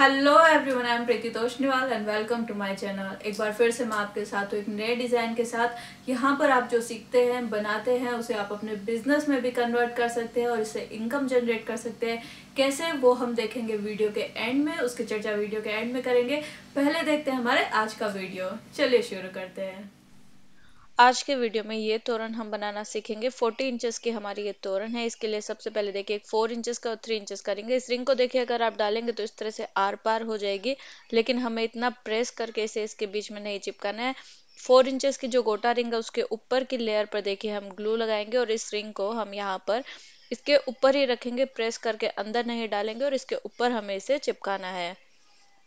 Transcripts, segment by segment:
hello everyone I am Preeti Toshniwal and welcome to my channel एक बार फिर से मैं आपके साथ हूँ एक नए डिज़ाइन के साथ यहाँ पर आप जो सीखते हैं बनाते हैं उसे आप अपने बिजनेस में भी कन्वर्ट कर सकते हैं और इससे इनकम जनरेट कर सकते हैं कैसे वो हम देखेंगे वीडियो के एंड में उसकी चर्चा वीडियो के एंड में करेंगे पहले देखते हैं हमारे आज का वीडियो चलिए शुरू करते हैं आज के वीडियो में ये तोरण हम बनाना सीखेंगे 40 इंचेस की हमारी ये तोरण है इसके लिए सबसे पहले देखिए एक फोर इंचेस का और थ्री इंचेस करेंगे इस रिंग को देखिए अगर आप डालेंगे तो इस तरह से आर पार हो जाएगी लेकिन हमें इतना प्रेस करके इसे इसके बीच में नहीं चिपकाना है फोर इंचेस की जो गोटा रिंग है उसके ऊपर की लेयर पर देखिए हम ग्लू लगाएंगे और इस रिंग को हम यहाँ पर इसके ऊपर ही रखेंगे प्रेस करके अंदर नहीं डालेंगे और इसके ऊपर हमें इसे चिपकाना है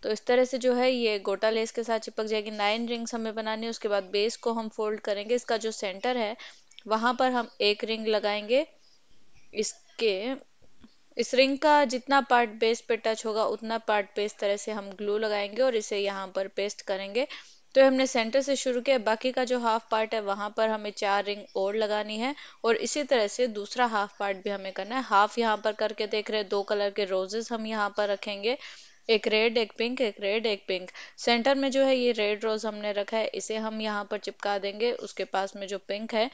तो इस तरह से जो है ये गोटा लेस के साथ चिपक जाएगी नाइन रिंग्स हमें बनानी है उसके बाद बेस को हम फोल्ड करेंगे इसका जो सेंटर है वहाँ पर हम एक रिंग लगाएंगे इसके इस रिंग का जितना पार्ट बेस पे टच होगा उतना पार्ट पे इस तरह से हम ग्लू लगाएंगे और इसे यहाँ पर पेस्ट करेंगे तो हमने सेंटर से शुरू किया बाकी का जो हाफ पार्ट है वहाँ पर हमें चार रिंग और लगानी है और इसी तरह से दूसरा हाफ पार्ट भी हमें करना है हाफ यहाँ पर करके देख रहे हैं दो कलर के रोजेस हम यहाँ पर रखेंगे एक रेड एक पिंक एक रेड एक पिंक सेंटर में जो है ये रेड रोज हमने रखा है इसे हम यहाँ पर चिपका देंगे उसके पास में जो पिंक है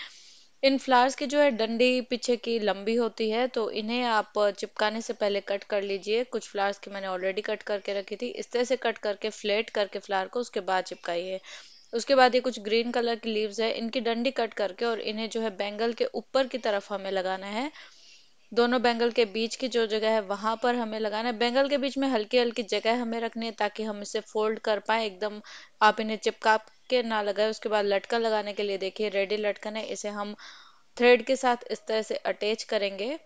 इन फ्लावर्स की जो है डंडी पीछे की लंबी होती है तो इन्हें आप चिपकाने से पहले कट कर लीजिए कुछ फ्लावर्स की मैंने ऑलरेडी कट करके रखी थी इस तरह से कट करके फ्लेट करके फ्लावर को उसके बाद चिपकाइए उसके बाद ये कुछ ग्रीन कलर की लीव्स है इनकी डंडी कट करके और इन्हें जो है बैंगल के ऊपर की तरफ हमें लगाना है दोनों बैंगल के बीच की जो जगह है वहां पर हमें लगाना है बैंगल के बीच में हल्की हल्की जगह हमें रखनी है ताकि हम इसे फोल्ड कर पाए एकदम आप इन्हें चिपका के ना लगाए उसके बाद लटका लगाने के लिए देखिए रेडी लटकन है इसे हम थ्रेड के साथ इस तरह से अटैच करेंगे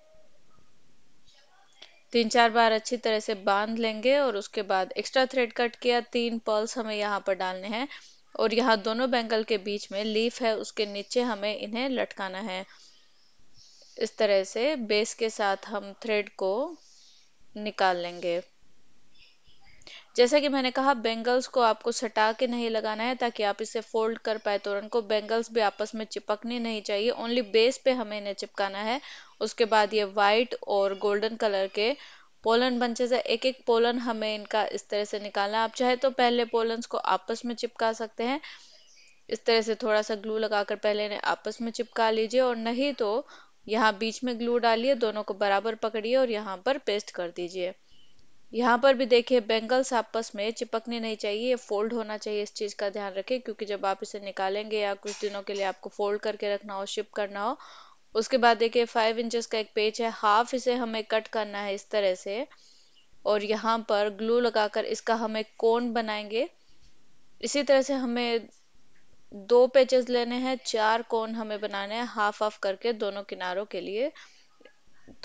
तीन चार बार अच्छी तरह से बांध लेंगे और उसके बाद एक्स्ट्रा थ्रेड कट किया तीन पर्ल्स हमें यहाँ पर डालने हैं और यहाँ दोनों बैंगल के बीच में लीफ है उसके नीचे हमें इन्हें लटकाना है इस तरह से बेस के साथ हम थ्रेड को निकाल लेंगे जैसा कि मैंने कहा बेंगल्स को आपको सटा के नहीं लगाना है ताकि आप इसे फोल्ड कर पाए तोरण को बेंगल्स भी आपस में चिपकनी नहीं चाहिए ओनली बेस पे हमें इन्हें चिपकाना है उसके बाद ये वाइट और गोल्डन कलर के पोलन बंचेज है एक एक पोलन हमें इनका इस तरह से निकालना है आप चाहे तो पहले पोलन्स को आपस में चिपका सकते हैं इस तरह से थोड़ा सा ग्लू लगाकर पहले इन्हें आपस में चिपका लीजिए और नहीं तो यहाँ बीच में ग्लू डालिए दोनों को बराबर पकड़िए और यहाँ पर पेस्ट कर दीजिए यहाँ पर भी देखिए बेंगल्स आपस में चिपकने नहीं चाहिए ये फोल्ड होना चाहिए इस चीज़ का ध्यान रखें क्योंकि जब आप इसे निकालेंगे या कुछ दिनों के लिए आपको फोल्ड करके रखना हो शिप करना हो उसके बाद देखिए फाइव इंचेस का एक पेज है हाफ इसे हमें कट करना है इस तरह से और यहाँ पर ग्लू लगाकर इसका हम एक कोन बनाएंगे इसी तरह से हमें दो पेचेस लेने हैं चार कोन हमें बनाने हैं हाफ हाफ करके दोनों किनारों के लिए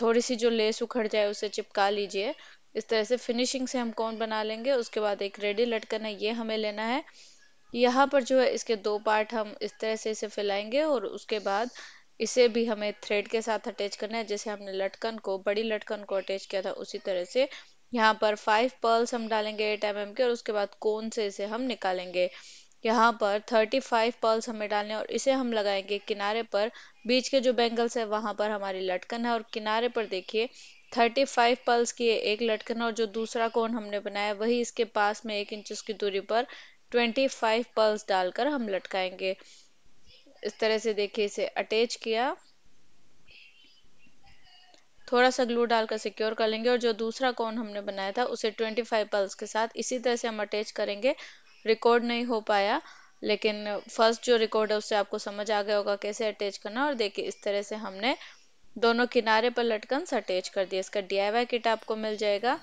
थोड़ी सी जो लेस उखड़ जाए उसे चिपका लीजिए इस तरह से फिनिशिंग से हम कोन बना लेंगे उसके बाद एक रेडी लटकन है ये हमें लेना है यहाँ पर जो है इसके दो पार्ट हम इस तरह से इसे फैलाएंगे और उसके बाद इसे भी हमें थ्रेड के साथ अटैच करना है जैसे हमने लटकन को बड़ी लटकन को अटैच किया था उसी तरह से यहाँ पर फाइव पर्ल्स हम डालेंगे एट एम mm के और उसके बाद कोन से इसे हम निकालेंगे यहाँ पर थर्टी फाइव पर्ल्स हमें डालने और इसे हम लगाएंगे किनारे पर बीच के जो बैंगल्स है वहाँ पर हमारी लटकन है और किनारे पर देखिए थर्टी फाइव पल्स की एक लटकन और जो दूसरा कोन हमने बनाया वही इसके पास में एक इंच की दूरी पर ट्वेंटी फाइव पल्स डालकर हम लटकाएंगे इस तरह से देखिए इसे अटैच किया थोड़ा सा ग्लू डालकर सिक्योर कर लेंगे और जो दूसरा कोन हमने बनाया था उसे 25 पल्स के साथ इसी तरह से हम अटैच करेंगे रिकॉर्ड नहीं हो पाया लेकिन फर्स्ट जो रिकॉर्ड है उससे आपको समझ आ गया होगा कैसे अटैच करना और देखिए इस तरह से हमने दोनों किनारे पर लटकन अटैच कर दिया इसका डी किट आपको मिल जाएगा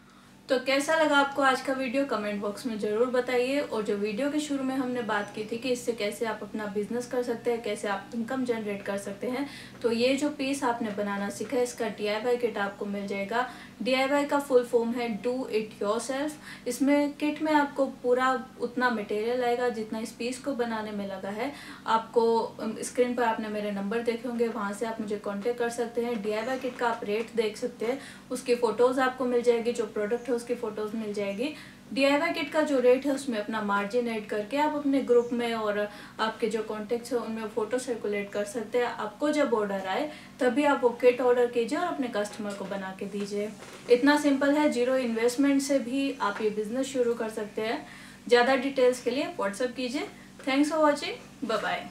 तो कैसा लगा आपको आज का वीडियो कमेंट बॉक्स में ज़रूर बताइए और जो वीडियो के शुरू में हमने बात की थी कि इससे कैसे आप अपना बिजनेस कर सकते हैं कैसे आप इनकम जनरेट कर सकते हैं तो ये जो पीस आपने बनाना सीखा है इसका डी किट आपको मिल जाएगा डी का फुल फॉर्म है डू इट योर इसमें किट में आपको पूरा उतना मटेरियल आएगा जितना इस पीस को बनाने में लगा है आपको स्क्रीन um, पर आपने मेरे नंबर देखे होंगे वहाँ से आप मुझे कॉन्टेक्ट कर सकते हैं डी किट का आप रेट देख सकते हैं उसकी फ़ोटोज़ आपको मिल जाएगी जो प्रोडक्ट है उसकी फ़ोटोज़ मिल जाएगी डी किट का जो रेट है उसमें अपना मार्जिन ऐड करके आप अपने ग्रुप में और आपके जो कॉन्टेक्ट्स हैं उनमें फ़ोटो सर्कुलेट कर सकते हैं आपको जब ऑर्डर आए तभी आप वो किट ऑर्डर कीजिए और अपने कस्टमर को बना के दीजिए इतना सिंपल है जीरो इन्वेस्टमेंट से भी आप ये बिज़नेस शुरू कर सकते हैं ज़्यादा डिटेल्स के लिए व्हाट्सअप कीजिए थैंक्स फॉर वॉचिंग बाय